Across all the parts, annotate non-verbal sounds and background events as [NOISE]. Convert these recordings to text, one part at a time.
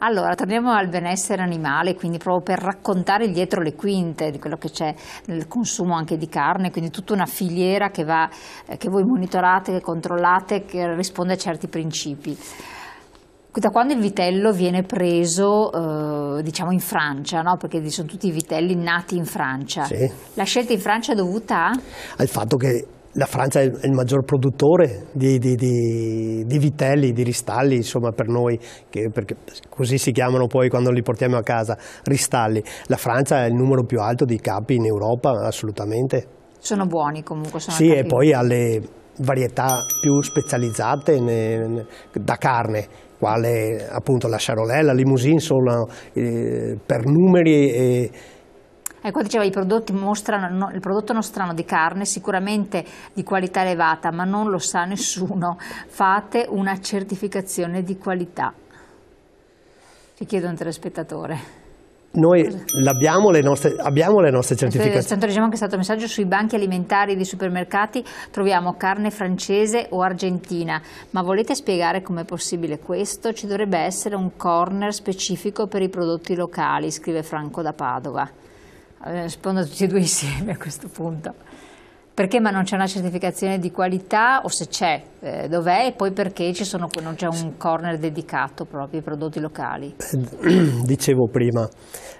Allora, torniamo al benessere animale, quindi proprio per raccontare dietro le quinte di quello che c'è nel consumo anche di carne, quindi tutta una filiera che, va, eh, che voi monitorate, che controllate, che risponde a certi principi da quando il vitello viene preso eh, diciamo in Francia, no? perché sono tutti i vitelli nati in Francia, sì. la scelta in Francia è dovuta? Al fatto che la Francia è il maggior produttore di, di, di, di vitelli, di ristalli, insomma per noi, che, perché così si chiamano poi quando li portiamo a casa, ristalli. La Francia è il numero più alto di capi in Europa, assolutamente. Sono buoni comunque. Sono sì, e poi ha le varietà più specializzate ne, ne, da carne quale appunto la Charolais, la Limousine sono eh, per numeri e Ecco, eh, diceva i prodotti mostrano, no, il prodotto nostrano di carne sicuramente di qualità elevata, ma non lo sa nessuno. Fate una certificazione di qualità. Ci chiede un telespettatore. Noi abbiamo le nostre, abbiamo le nostre certificazioni. Tanto leggiamo anche stato messaggio sui banchi alimentari dei supermercati, troviamo carne francese o argentina, ma volete spiegare com'è possibile questo? Ci dovrebbe essere un corner specifico per i prodotti locali, scrive Franco da Padova rispondo a tutti e due [LAUGHS] insieme a questo punto. Perché ma non c'è una certificazione di qualità o se c'è, eh, dov'è e poi perché sono, non c'è un corner dedicato proprio ai prodotti locali? Eh, [CLEARS THROAT] dicevo prima,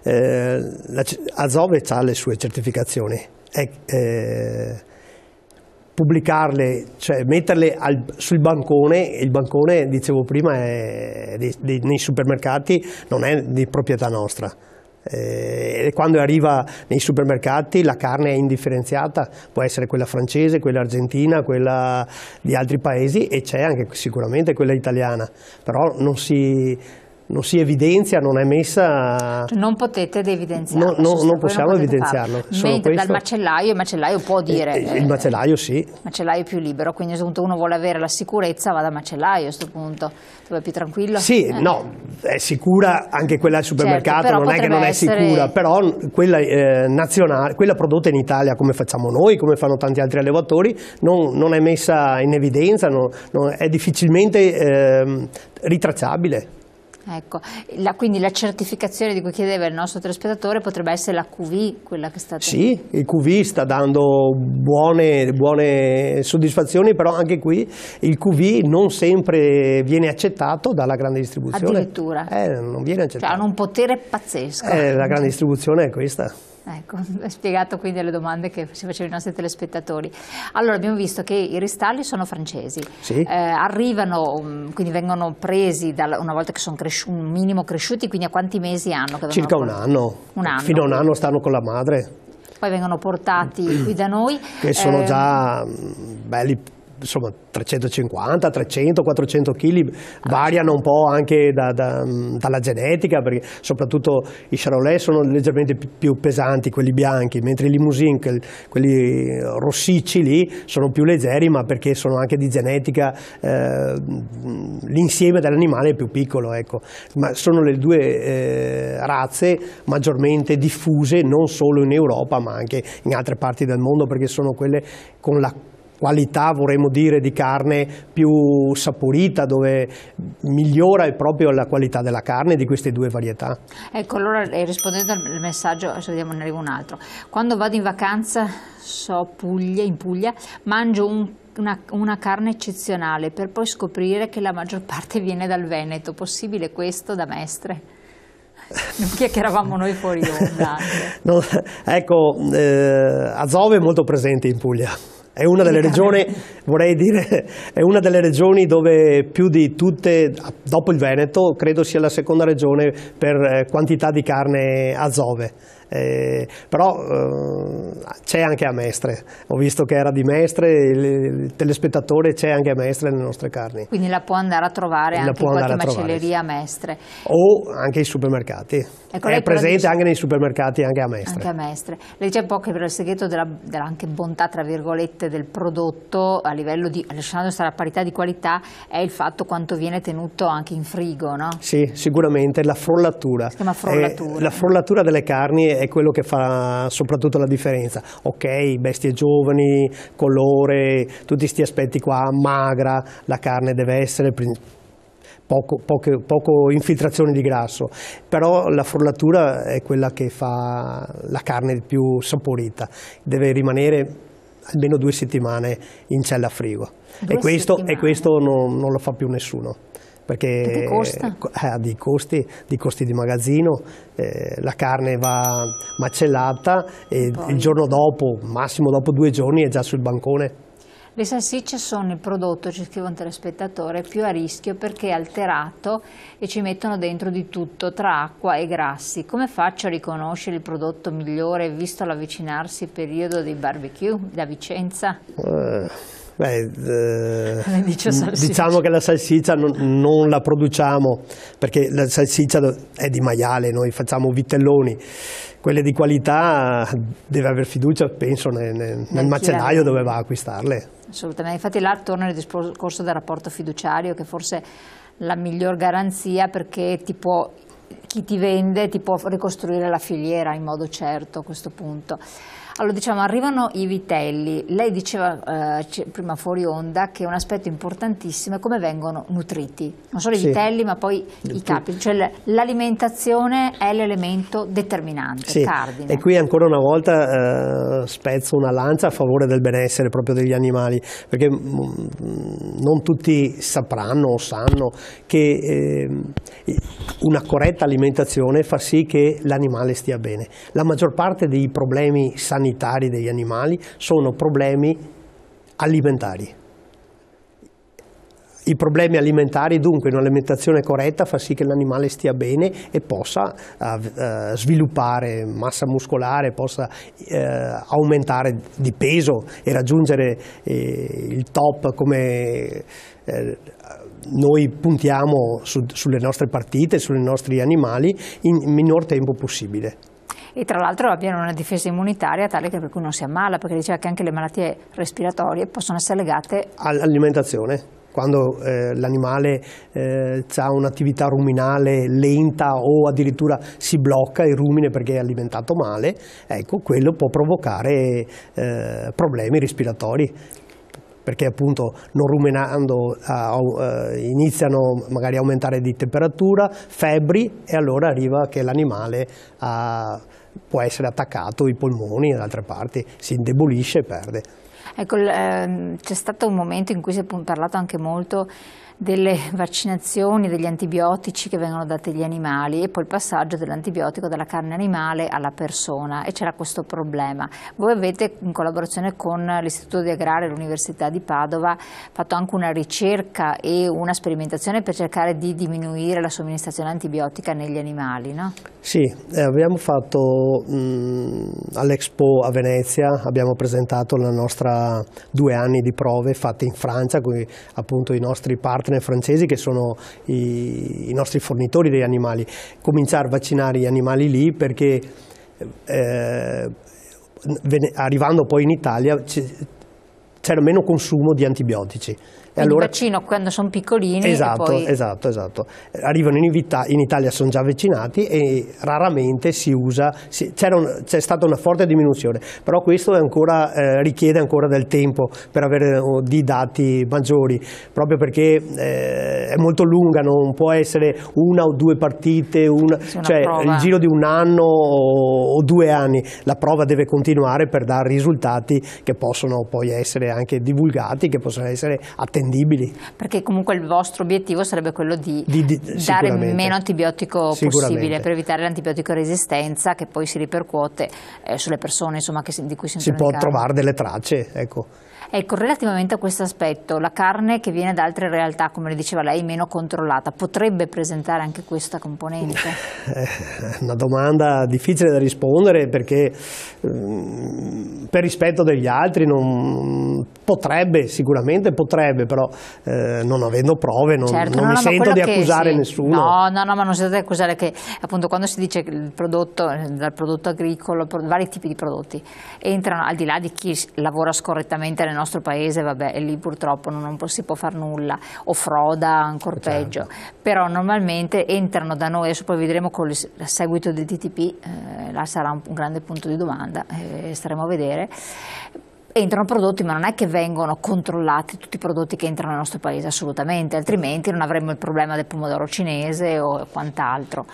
eh, la, Azove ha le sue certificazioni, è, eh, pubblicarle, cioè metterle al, sul bancone, il bancone dicevo prima è di, di, nei supermercati non è di proprietà nostra, eh, quando arriva nei supermercati la carne è indifferenziata, può essere quella francese, quella argentina, quella di altri paesi e c'è anche sicuramente quella italiana, però non si non si evidenzia, non è messa... Cioè non potete evidenziarlo. No, no, non possiamo non evidenziarlo. Mentre dal macellaio, il macellaio può eh, dire... Eh, il eh, macellaio sì. Il macellaio è più libero, quindi a questo punto uno vuole avere la sicurezza, va dal macellaio a questo punto, dove è più tranquillo. Sì, eh. no, è sicura anche quella al certo, supermercato, certo, non è che non è essere... sicura, però quella, eh, nazionale, quella prodotta in Italia come facciamo noi, come fanno tanti altri allevatori, non, non è messa in evidenza, non, è difficilmente ehm, ritracciabile. Ecco, la, quindi la certificazione di cui chiedeva il nostro telespettatore potrebbe essere la QV, quella che sta... Sì, il QV sta dando buone, buone, soddisfazioni, però anche qui il QV non sempre viene accettato dalla grande distribuzione. Addirittura. Eh, non viene accettato. Cioè, hanno un potere pazzesco. Eh, la grande distribuzione è questa. Ecco, [LAUGHS] hai spiegato quindi le domande che si facevano i nostri telespettatori. Allora, abbiamo visto che i ristalli sono francesi, sì. eh, arrivano, mm, quindi vengono presi dal, una volta che sono cresciuti, un minimo cresciuti, quindi a quanti mesi hanno? Circa un anno. un anno, fino a un anno stanno con la madre. Poi vengono portati [CLEARS THROAT] qui da noi. Che sono eh, già mm, belli insomma 350, 300, 400 kg, variano un po' anche da, da, mm, dalla genetica, perché soprattutto i charolais sono leggermente più pesanti, quelli bianchi, mentre i Limousin, quelli rossicci lì, sono più leggeri, ma perché sono anche di genetica, eh, l'insieme dell'animale è più piccolo, ecco. Ma sono le due eh, razze maggiormente diffuse, non solo in Europa, ma anche in altre parti del mondo, perché sono quelle con la qualità vorremmo dire di carne più saporita dove migliora proprio la qualità della carne di queste due varietà. Ecco allora eh, rispondendo al messaggio adesso vediamo ne arriva un altro quando vado in vacanza so Puglia, in Puglia mangio un una, una, carne eccezionale per poi scoprire che la maggior parte viene dal Veneto. Possibile questo da Mestre? non [LAUGHS] Chiacchieravamo noi fuori onda. [LAUGHS] no, ecco, eh, Azov è molto presente in Puglia è una, regioni, dire, è una delle regioni, dove più di tutte, dopo il Veneto, credo sia la seconda regione per eh, quantità di carne azove. Eh, però eh, c'è anche a Mestre, ho visto che era di Mestre, il, il telespettatore c'è anche a Mestre nelle nostre carni. Quindi la può andare a trovare la anche in qualche macelleria a Mestre. O anche ai supermercati, ecco, è presente dice... anche nei supermercati anche a Mestre. Anche a Mestre. Lei dice un po' che per il segreto della, della anche bontà tra virgolette del prodotto a livello di, lasciando stare a parità di qualità, è il fatto quanto viene tenuto anche in frigo, no? Sì, sicuramente, la frollatura. Si chiama eh, frollatura. Eh, la frollatura delle carni è quello che fa soprattutto la differenza. Ok, bestie giovani, colore, tutti questi aspetti qua, magra, la carne deve essere poco, poche, poco infiltrazione di grasso, però la frullatura è quella che fa la carne più saporita, deve rimanere almeno due settimane in cella a frigo e questo, e questo non, non lo fa più nessuno perché costa? ha eh, dei costi, dei costi di magazzino, eh, la carne va macellata e Poi. il giorno dopo, massimo dopo due giorni, è già sul bancone. Le salsicce sono il prodotto, ci scrive un telespettatore, più a rischio perché è alterato e ci mettono dentro di tutto, tra acqua e grassi. Come faccio a riconoscere il prodotto migliore visto l'avvicinarsi periodo dei barbecue da Vicenza? Eh Beh, eh, diciamo che la salsiccia non, non, la produciamo perché la salsiccia è di maiale, noi facciamo vitelloni, quelle di qualità deve avere fiducia, penso, nel, nel, nel macellaio dove va a acquistarle. Assolutamente, infatti là torna il discorso del rapporto fiduciario che forse è la miglior garanzia perché ti può, chi ti vende ti può ricostruire la filiera in modo certo a questo punto. Allora diciamo arrivano i vitelli, lei diceva eh, prima fuori onda che un aspetto importantissimo è come vengono nutriti, non solo i sì. vitelli ma poi i capi, cioè l'alimentazione è l'elemento determinante, sì. cardine. E qui ancora una volta eh, spezzo una lancia a favore del benessere proprio degli animali, perché mm, mm, non tutti sapranno o sanno che eh, una corretta alimentazione fa sì che l'animale stia bene. La maggior parte dei problemi sanitari sanitari degli animali, sono problemi alimentari. I problemi alimentari, dunque, un'alimentazione corretta fa sì che l'animale stia bene e possa eh, eh, sviluppare massa muscolare, possa eh, aumentare di peso e raggiungere eh, il top come eh, noi puntiamo su, sulle nostre partite, sui nostri animali, in minor tempo possibile e tra l'altro abbiano una difesa immunitaria tale che per cui non si ammala, perché diceva che anche le malattie respiratorie possono essere legate all'alimentazione quando eh, l'animale eh, ha un'attività ruminale lenta o addirittura si blocca il rumine perché è alimentato male, ecco, quello può provocare eh, problemi respiratori perché appunto non ruminando eh, iniziano magari a aumentare di temperatura, febbri e allora arriva che l'animale ha può essere attaccato i polmoni dall'altra parte si indebolisce e perde. Ecco, ehm, c'è stato un momento in cui si è parlato anche molto delle vaccinazioni, degli antibiotici che vengono dati agli animali e poi il passaggio dell'antibiotico dalla carne animale alla persona e c'era questo problema. Voi avete in collaborazione con l'Istituto di Agraria e l'Università di Padova fatto anche una ricerca e una sperimentazione per cercare di diminuire la somministrazione antibiotica negli animali, no? Sì, eh, abbiamo fatto mm, all'Expo a Venezia, abbiamo presentato la nostra due anni di prove fatte in Francia, con appunto i nostri partner partner francesi che sono i, i nostri fornitori degli animali, cominciare a vaccinare gli animali lì perché eh, arrivando poi in Italia c'era meno consumo di antibiotici quindi allora, vaccino quando sono piccolini. Esatto, poi... esatto, esatto. Arrivano in, in, Italia, sono già vaccinati e raramente si usa, c'è stata una forte diminuzione, però questo ancora, eh, richiede ancora del tempo per avere oh, di dati maggiori, proprio perché eh, è molto lunga, non può essere una o due partite, un, cioè prova. il giro di un anno o, o due anni, la prova deve continuare per dare risultati che possono poi essere anche divulgati, che possono essere attentati attendibili. Perché comunque il vostro obiettivo sarebbe quello di, di, di dare meno antibiotico possibile per evitare l'antibiotico resistenza che poi si ripercuote eh, sulle persone insomma, che, di cui si, si può trovare delle tracce. Ecco. Ecco, relativamente a questo aspetto, la carne che viene da altre realtà, come le diceva lei, meno controllata, potrebbe presentare anche questa componente? Eh, una domanda difficile da rispondere perché ehm, per rispetto degli altri non, potrebbe, sicuramente potrebbe, però eh, non avendo prove non, certo, non no, mi no, sento di accusare sì. nessuno. No, no, no, ma non si deve accusare che appunto quando si dice che il prodotto, dal prodotto agricolo, vari tipi di prodotti, entrano al di là di chi lavora scorrettamente nel nostro paese, vabbè, lì purtroppo non, non si può fare nulla, o froda, ancora eh, peggio, certo. però normalmente entrano da noi, adesso poi vedremo con il seguito del TTP, eh, là sarà un, un, grande punto di domanda, eh, staremo a vedere, entrano prodotti ma non è che vengono controllati tutti i prodotti che entrano nel nostro paese assolutamente, altrimenti non avremmo il problema del pomodoro cinese o quant'altro.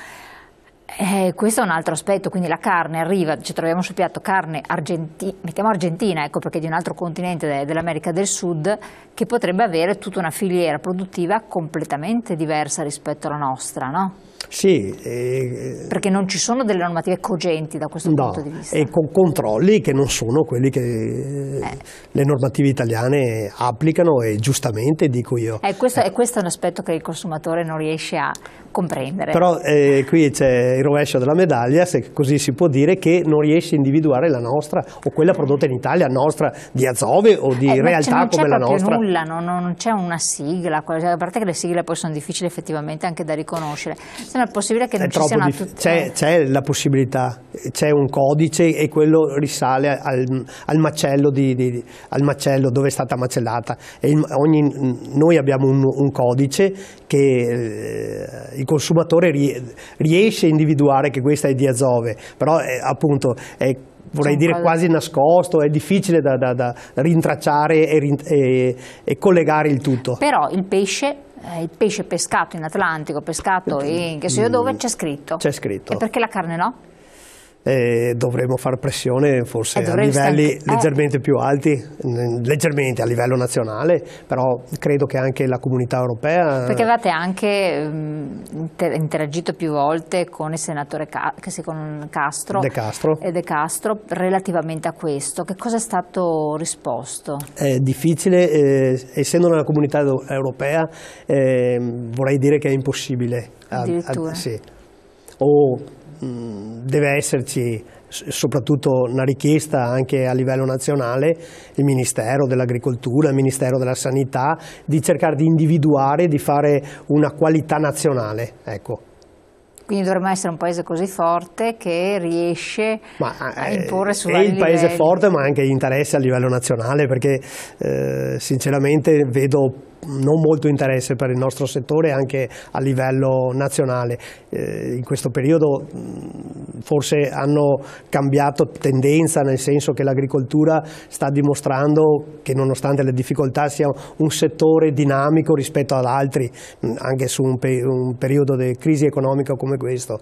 Eh, questo è un altro aspetto, quindi la carne arriva, ci troviamo sul piatto carne argenti, mettiamo argentina, ecco perché è di un altro continente de, dell'America del Sud, che potrebbe avere tutta una filiera produttiva completamente diversa rispetto alla nostra, no? Sì. Eh, Perché non ci sono delle normative cogenti da questo no, punto di vista. E con controlli che non sono quelli che eh. le normative italiane applicano e giustamente dico io. Eh, questo, eh. questo, è un aspetto che il consumatore non riesce a comprendere. Però eh, qui c'è il rovescio della medaglia, se così si può dire, che non riesce a individuare la nostra o quella prodotta in Italia, nostra di Azove o di eh, realtà come la nostra. Nulla, non c'è nulla, non c'è una sigla, a parte che le sigle poi sono difficili effettivamente anche da riconoscere non è possibile che non ci siano dif- tutti. C'è, eh. c'è, la possibilità, c'è un codice e quello risale al, al, macello, di, di, al macello, dove è stata macellata. Ogni, noi abbiamo un, un codice che eh, il consumatore ri, riesce a individuare che questa è di Azove, però è, eh, appunto è vorrei dire quasi nascosto, è difficile da, da, da rintracciare e, e, e collegare il tutto. Però il pesce eh, il pesce pescato in Atlantico, pescato mm. in che so io dove, c'è scritto. C'è scritto. E perché la carne no? eh, dovremmo fare pressione forse a eh, livelli eh. leggermente più alti, leggermente a livello nazionale, però credo che anche la comunità europea... Perché avete anche mh, mm, interagito più volte con il senatore Ca con Castro, De Castro. E De Castro relativamente a questo, che cosa è stato risposto? È difficile, eh, essendo nella comunità europea ehm, vorrei dire che è impossibile. Addirittura? A, a, sì. O, deve esserci soprattutto una richiesta anche a livello nazionale, il Ministero dell'Agricoltura, il Ministero della Sanità, di cercare di individuare, di fare una qualità nazionale. Ecco. Quindi dovremmo essere un paese così forte che riesce ma, a eh, imporre su È il paese livelli. forte ma anche interessi a livello nazionale perché eh, sinceramente vedo non molto interesse per il nostro settore anche a livello nazionale. Eh, in questo periodo forse hanno cambiato tendenza nel senso che l'agricoltura sta dimostrando che nonostante le difficoltà sia un settore dinamico rispetto ad altri, anche su un, pe un periodo di crisi economica come questo.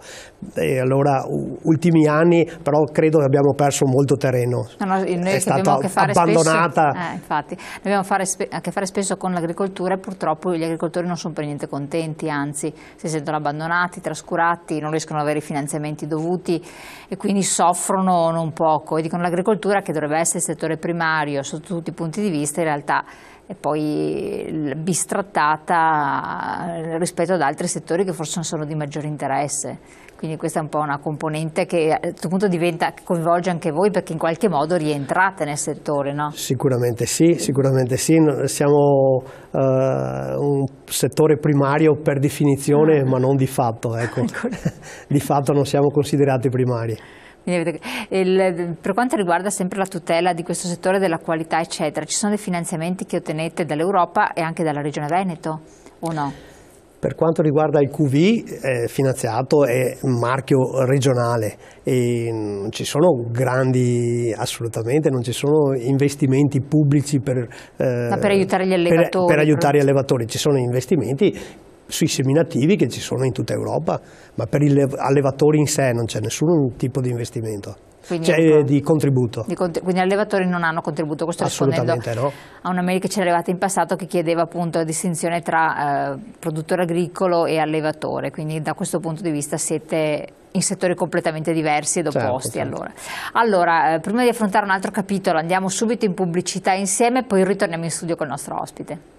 E allora, ultimi anni, però credo che abbiamo perso molto terreno. No, no, è stata abbandonata. Spesso, eh, infatti, abbiamo fare a che fare spesso con l'agricoltura e purtroppo gli agricoltori non sono per niente contenti, anzi si sentono abbandonati, trascurati, non riescono ad avere i finanziamenti dovuti e quindi soffrono non poco. E dicono l'agricoltura che dovrebbe essere il settore primario sotto tutti i punti di vista, in realtà e poi bistrattata rispetto ad altri settori che forse non sono di maggiore interesse. Quindi questa è un po' una componente che a eh, questo punto diventa, coinvolge anche voi perché in qualche modo rientrate nel settore, no? Sicuramente sì, sicuramente sì. Siamo uh, un settore primario per definizione, ah. ma non di fatto. Ecco. [LAUGHS] di fatto non siamo considerati primari. Il, per quanto riguarda sempre la tutela di questo settore della qualità, eccetera, ci sono dei finanziamenti che ottenete dall'Europa e anche dalla Regione Veneto o no? Per quanto riguarda il QV, eh, finanziato è un marchio regionale e non mm, ci sono grandi, assolutamente, non ci sono investimenti pubblici per, eh, per aiutare gli allevatori. Per, per aiutare gli allevatori, ci sono investimenti sui seminativi che ci sono in tutta Europa, ma per gli allevatori in sé non c'è nessun tipo di investimento. cioè, ecco, di contributo. Di cont quindi gli allevatori non hanno contributo, questo rispondendo no. a una mail che c'era arrivata in passato che chiedeva appunto la distinzione tra eh, produttore agricolo e allevatore, quindi da questo punto di vista siete in settori completamente diversi ed certo, opposti. Certo, certo. Allora, allora eh, prima di affrontare un altro capitolo andiamo subito in pubblicità insieme, poi ritorniamo in studio con il nostro ospite.